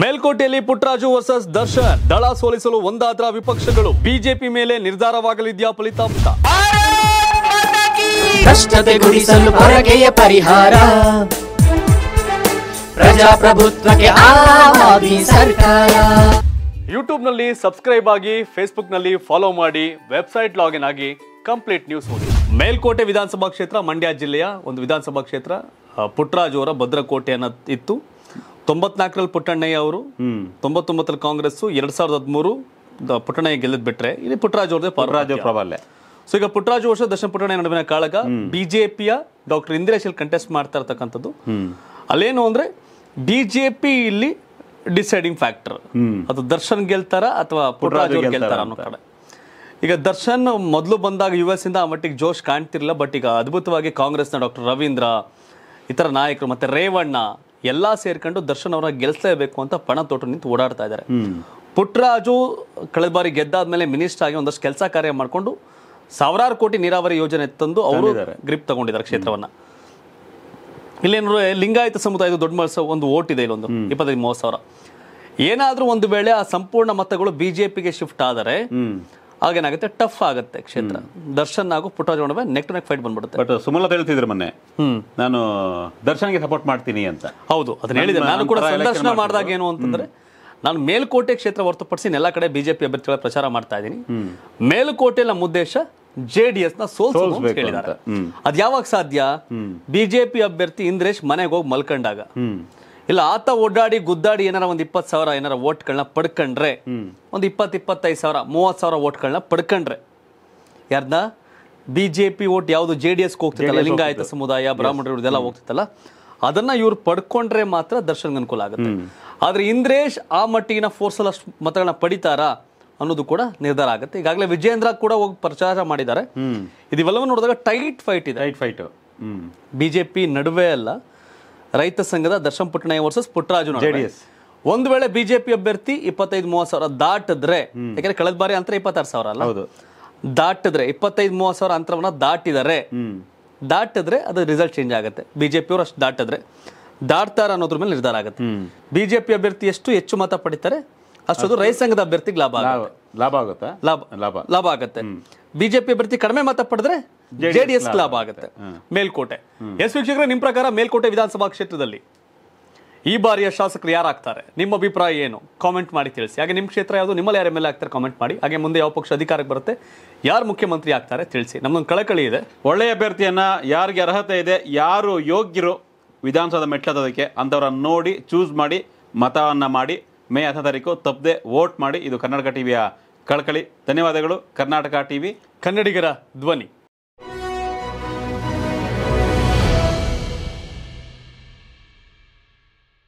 ಮೇಲ್ಕೋಟೆಯಲ್ಲಿ Putraju versus Darshan ದಳ ಸೋಲಿಸಲು ಒಂದಾದ್ರ ವಿಪಕ್ಷಗಳು ಬಿಜೆಪಿ ಮೇಲೆ ನಿರ್ಧಾರವಾಗಲಿದೆಯಾ ಫಲಿತಾಂಶ ಕಷ್ಟತೆ ಗುಡಿಸಲು ಹೊರಗೆಯ ಪರಿಹಾರ ಪ್ರಜಾಪ್ರಭುತ್ವಕ್ಕೆ ಸರ್ಕಾರ ನಲ್ಲಿ ಸಬ್ಸ್ಕ್ರೈಬ್ ಆಗಿ ನಲ್ಲಿ ಫಾಲೋ ಮಾಡಿ ವೆಬ್ಸೈಟ್ ಲಾಗಿನ್ ಆಗಿ ಕಂಪ್ಲೀಟ್ ನ್ಯೂಸ್ ಓದಿ ಮೇಲ್ಕೋಟೆ ವಿಧಾನಸಭಾ ಕ್ಷೇತ್ರ ಮಂಡ್ಯ ಜಿಲ್ಲೆಯ ಒಂದು ವಿಧಾನಸಭಾ ಕ್ಷೇತ್ರ ಪುಟ್ರಾಜು ಅವರ ಭದ್ರಕೋಟೆ ಇತ್ತು ತೊಂಬತ್ನಾಲ್ಕರಲ್ಲಿ ಪುಟ್ಟಣ್ಣಯ್ಯ ಅವರು ತೊಂಬತ್ತೊಂಬತ್ತರಲ್ಲಿ ಕಾಂಗ್ರೆಸ್ ಎರಡ್ ಸಾವಿರದ ಹದಿಮೂರು ಪುಟ್ಟಣ್ಣಯ್ಯ ಗೆಲ್ಲದ್ ಬಿಟ್ರೆ ಇಲ್ಲಿ ಪುಟ್ಟರಾಜ್ ಅವ್ರದೇ ಪುಟ್ಟರಾಜ್ ಪ್ರಾಬಲ್ಯ ಸೊ ಈಗ ಪುಟ್ಟರಾಜು ವರ್ಷ ದರ್ಶನ್ ಪುಟ್ಟಣ್ಣಯ್ಯ ನಡುವಿನ ಕಾಳಗ ಬಿಜೆಪಿಯ ಡಾಕ್ಟರ್ ಇಂದಿರೇಶ್ ಕಂಟೆಸ್ಟ್ ಮಾಡ್ತಾ ಇರ್ತಕ್ಕಂಥದ್ದು ಅಲ್ಲೇನು ಅಂದ್ರೆ ಬಿಜೆಪಿ ಇಲ್ಲಿ ಡಿಸೈಡಿಂಗ್ ಫ್ಯಾಕ್ಟರ್ ಅದು ದರ್ಶನ್ ಗೆಲ್ತಾರ ಅಥವಾ ಪುಟ್ಟರಾಜ್ ಗೆಲ್ತಾರ ಅನ್ನೋ ಕಡೆ ಈಗ ದರ್ಶನ್ ಮೊದಲು ಬಂದಾಗ ಯು ಎಸ್ ಇಂದ ಆ ಮಟ್ಟಿಗೆ ಜೋಶ್ ಕಾಣ್ತಿರ್ಲಿಲ್ಲ ಬಟ್ ಈಗ ಅದ್ಭುತವಾಗಿ ಕಾಂಗ್ರೆಸ್ನ ಡಾಕ್ಟರ್ ರವೀಂದ್ರ ಇತರ ನಾಯಕರು ಮತ್ತೆ ರೇವಣ್ಣ ಎಲ್ಲ ಸೇರ್ಕೊಂಡು ದರ್ಶನ್ ಅವರ ಗೆಲ್ಸಲೇಬೇಕು ಅಂತ ಪಣ ತೊಟ್ಟು ನಿಂತು ಓಡಾಡ್ತಾ ಇದ್ದಾರೆ ಪುಟ್ರಾಜು ಕಳೆದ ಬಾರಿ ಗೆದ್ದಾದ್ಮೇಲೆ ಮಿನಿಸ್ಟರ್ ಆಗಿ ಒಂದಷ್ಟು ಕೆಲಸ ಕಾರ್ಯ ಮಾಡಿಕೊಂಡು ಸಾವಿರಾರು ಕೋಟಿ ನೀರಾವರಿ ಯೋಜನೆ ತಂದು ಅವರು ಗ್ರಿಪ್ ತಗೊಂಡಿದ್ದಾರೆ ಕ್ಷೇತ್ರವನ್ನ ಇಲ್ಲೇನು ಲಿಂಗಾಯತ ಸಮುದಾಯದ ದೊಡ್ಡ ಮನಸ್ಸು ಒಂದು ಓಟ್ ಇದೆ ಇಲ್ಲೊಂದು ಇಪ್ಪತ್ತೈದು ಮೂವತ್ತು ಸಾವಿರ ಏನಾದರೂ ಒಂದು ವೇಳೆ ಆ ಸಂಪೂರ್ಣ ಮತಗಳು ಬಿಜೆಪಿಗೆ ಶಿಫ್ಟ್ ಆದರೆ ಆಗೇನಾಗುತ್ತೆ ಟಫ್ ಆಗುತ್ತೆ ಕ್ಷೇತ್ರ ದರ್ಶನ್ ಹಾಗೂ ಪುಟ್ಟರಾಜ್ ಒಣಬೆ ನೆಕ್ ನೆಕ್ ಫೈಟ್ ಬಂದ್ಬಿಡುತ್ತೆ ಬಟ್ ಸುಮಲತಾ ಹೇಳ್ತಿದ್ರು ಮೊನ್ನೆ ನಾನು ದರ್ಶನ್ಗೆ ಸಪೋರ್ಟ್ ಮಾಡ್ತೀನಿ ಅಂತ ಹೌದು ಅದನ್ನ ಹೇಳಿದ್ರೆ ನಾನು ಕೂಡ ಸಂದರ್ಶನ ಮಾಡಿದಾಗ ಏನು ಅಂತಂದ್ರೆ ನಾನು ಮೇಲ್ಕೋಟೆ ಕ್ಷೇತ್ರ ಹೊರತುಪಡಿಸಿ ಎಲ್ಲ ಕಡೆ ಬಿಜೆಪಿ ಅಭ್ಯರ್ಥಿಗಳ ಪ್ರಚಾರ ಮಾಡ್ತಾ ಇದ್ದೀನಿ ಮೇಲುಕೋಟೆ ನಮ್ಮ ಉದ್ದೇಶ ಜೆ ಡಿ ಎಸ್ ನ ಹೇಳಿದ್ದಾರೆ ಅದ್ ಯಾವಾಗ ಸಾಧ್ಯ ಬಿಜೆಪಿ ಅಭ್ಯರ್ಥಿ ಇಂದ್ರೇಶ್ ಮನೆಗೆ ಹೋಗಿ ಮಲ್ಕೊಂಡಾಗ ಇಲ್ಲ ಆತ ಓಡಾಡಿ ಗುದ್ದಾಡಿ ಏನಾರ ಒಂದ್ ಇಪ್ಪತ್ತು ಸಾವಿರ ಏನಾರ ಓಟ್ಗಳನ್ನ ಪಡ್ಕೊಂಡ್ರೆ ಒಂದ್ ಇಪ್ಪತ್ ಇಪ್ಪತ್ತೈದು ಸಾವಿರ ಮೂವತ್ ಸಾವಿರ ಓಟ್ಗಳನ್ನ ಪಡ್ಕೊಂಡ್ರೆ ಯಾರ್ದ ಬಿಜೆಪಿ ಓಟ್ ಯಾವುದು ಜೆ ಡಿ ಎಸ್ ಹೋಗ್ತಿತ್ತಲ್ಲ ಲಿಂಗಾಯತ ಸಮುದಾಯ ಬ್ರಾಹ್ಮಣರು ಇದೆಲ್ಲ ಹೋಗ್ತಿತ್ತಲ್ಲ ಅದನ್ನ ಇವ್ರು ಪಡ್ಕೊಂಡ್ರೆ ಮಾತ್ರ ದರ್ಶನ್ಗೆ ಅನುಕೂಲ ಆಗುತ್ತೆ ಆದ್ರೆ ಇಂದ್ರೇಶ್ ಆ ಮಟ್ಟಿಗಿನ ಫೋರ್ಸಲ್ಲಿ ಅಷ್ಟು ಮತಗಳನ್ನ ಪಡಿತಾರಾ ಅನ್ನೋದು ಕೂಡ ನಿರ್ಧಾರ ಆಗುತ್ತೆ ಈಗಾಗಲೇ ವಿಜೇಂದ್ರ ಕೂಡ ಹೋಗಿ ಪ್ರಚಾರ ಮಾಡಿದ್ದಾರೆ ಇದಿವೆಲ್ಲವೂ ನೋಡಿದಾಗ ಟೈಟ್ ಫೈಟ್ ಇದೆ ಟೈಟ್ ಫೈಟ್ ಬಿಜೆಪಿ ನಡುವೆ ಅಲ್ಲ ರೈತ ಸಂಘದ ದರ್ಶನ್ ಪುಟ್ಟಣಯ್ಯ ವರ್ಸಸ್ ಪುಟ್ಟರಾಜು ಜೆಡಿಎಸ್ ಒಂದು ವೇಳೆ ಬಿಜೆಪಿ ಅಭ್ಯರ್ಥಿ ಇಪ್ಪತ್ತೈದು ಮೂವತ್ತು ಸಾವಿರ ದಾಟಿದ್ರೆ ಯಾಕಂದ್ರೆ ಕಳೆದ ಬಾರಿ ಅಂತರ ಇಪ್ಪತ್ತಾರು ಸಾವಿರ ಅಲ್ಲ ಹೌದು ದಾಟಿದ್ರೆ ಇಪ್ಪತ್ತೈದು ಮೂವತ್ತು ಸಾವಿರ ಅಂತರವನ್ನ ದಾಟಿದರೆ ದಾಟಿದ್ರೆ ಅದು ರಿಸಲ್ಟ್ ಚೇಂಜ್ ಆಗುತ್ತೆ ಅವರು ಅಷ್ಟು ದಾಟಿದ್ರೆ ದಾಟ್ತಾರ ಅನ್ನೋದ್ರ ಮೇಲೆ ನಿರ್ಧಾರ ಆಗುತ್ತೆ ಬಿಜೆಪಿ ಅಭ್ಯರ್ಥಿ ಎಷ್ಟು ಹೆಚ್ಚು ಮತ ಪಡಿತಾರೆ ಅಷ್ಟೊಂದು ರೈತ ಸಂಘದ ಅಭ್ಯರ್ಥಿಗೆ ಲಾಭ ಲಾಭ ಆಗುತ್ತೆ ಲಾಭ ಲಾಭ ಲಾಭ ಆಗುತ್ತೆ ಬಿಜೆಪಿ ಅಭ್ಯರ್ಥಿ ಕಡಿಮೆ ಮತ ಪಡೆದ್ರೆ ಜೆಡಿಎಸ್ ಲಾಭ ಆಗುತ್ತೆ ಮೇಲ್ಕೋಟೆ ಎಸ್ ವೀಕ್ಷಕರ ನಿಮ್ಮ ಪ್ರಕಾರ ಮೇಲ್ಕೋಟೆ ವಿಧಾನಸಭಾ ಕ್ಷೇತ್ರದಲ್ಲಿ ಈ ಬಾರಿಯ ಶಾಸಕರು ಯಾರಾಗ್ತಾರೆ ನಿಮ್ಮ ಅಭಿಪ್ರಾಯ ಏನು ಕಾಮೆಂಟ್ ಮಾಡಿ ತಿಳಿಸಿ ಹಾಗೆ ನಿಮ್ಮ ಕ್ಷೇತ್ರ ಯಾವುದು ನಿಮ್ಮಲ್ಲಿ ಯಾರ ಮೇಲೆ ಆಗ್ತಾರೆ ಕಾಮೆಂಟ್ ಮಾಡಿ ಹಾಗೆ ಮುಂದೆ ಯಾವ ಪಕ್ಷ ಅಧಿಕಾರಕ್ಕೆ ಬರುತ್ತೆ ಯಾರು ಮುಖ್ಯಮಂತ್ರಿ ಆಗ್ತಾರೆ ತಿಳಿಸಿ ನಮ್ಮೊಂದು ಕಳಕಳಿ ಇದೆ ಒಳ್ಳೆಯ ಅಭ್ಯರ್ಥಿಯನ್ನ ಯಾರಿಗೆ ಅರ್ಹತೆ ಇದೆ ಯಾರು ಯೋಗ್ಯರು ವಿಧಾನಸೌಧ ಮೆಟ್ಲದಕ್ಕೆ ಅಂಥವ್ರನ್ನ ನೋಡಿ ಚೂಸ್ ಮಾಡಿ ಮತವನ್ನ ಮಾಡಿ ಮೇ ಹತ್ತನೇ ತಾರೀಕು ತಪ್ಪದೆ ವೋಟ್ ಮಾಡಿ ಇದು ಕರ್ನಾಟಕ ಟಿವಿಯ ಕಳಕಳಿ ಧನ್ಯವಾದಗಳು ಕರ್ನಾಟಕ ಟಿವಿ ಕನ್ನಡಿಗರ ಧ್ವನಿ